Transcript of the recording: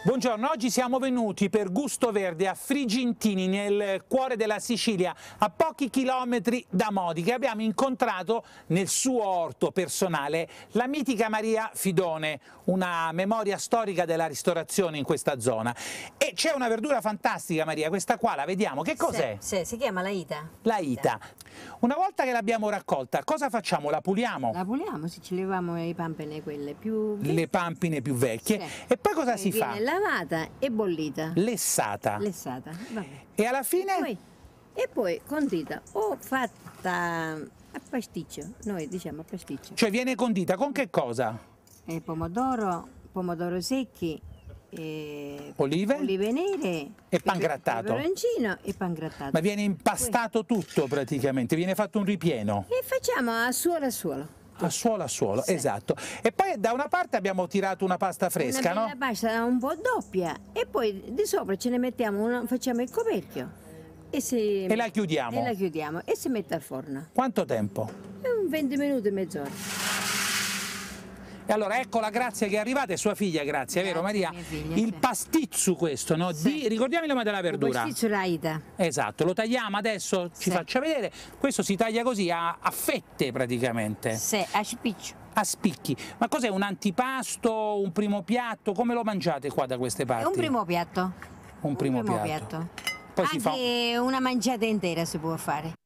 Buongiorno, oggi siamo venuti per Gusto Verde a Frigintini nel cuore della Sicilia, a pochi chilometri da Modi, abbiamo incontrato nel suo orto personale la mitica Maria Fidone, una memoria storica della ristorazione in questa zona. E c'è una verdura fantastica Maria, questa qua la vediamo, che cos'è? Sì, sì, si chiama la Ita. La Ita. Una volta che l'abbiamo raccolta, cosa facciamo? La puliamo? La puliamo, sì, ci leviamo le pampine quelle più vecchie. Le pampine più vecchie. Sì. E poi cosa sì, si fa? lavata e bollita. Lessata. Lessata. Vabbè. E alla fine? E poi, e poi condita o fatta a pasticcio, noi diciamo a pasticcio. Cioè viene condita con che cosa? E eh, pomodoro, pomodoro secchi, e eh, olive, olive nere e pangrattato. e pangrattato. Ma viene impastato tutto praticamente, viene fatto un ripieno. E facciamo a suolo a suolo a suolo a suolo, sì. esatto. E poi da una parte abbiamo tirato una pasta fresca, una no? La pasta un po' doppia e poi di sopra ce ne mettiamo, una, facciamo il coperchio. E, si... e, la chiudiamo. E la chiudiamo e si mette al forno. Quanto tempo? Un 20 minuti e mezz'ora. E allora ecco la grazia che è arrivata, è sua figlia grazie vero Maria? Figlia, il sì. pastizzu questo, no? Sì. Di, ricordiamo il nome della verdura. Il pastizzu raita. Esatto, lo tagliamo adesso, sì. ci faccia vedere. Questo si taglia così a, a fette praticamente. Sì, a spiccio a spicchi. Ma cos'è un antipasto, un primo piatto? Come lo mangiate qua da queste parti? È un primo piatto. Un primo, un primo piatto. piatto. Poi Anche si fa... una mangiata intera si può fare.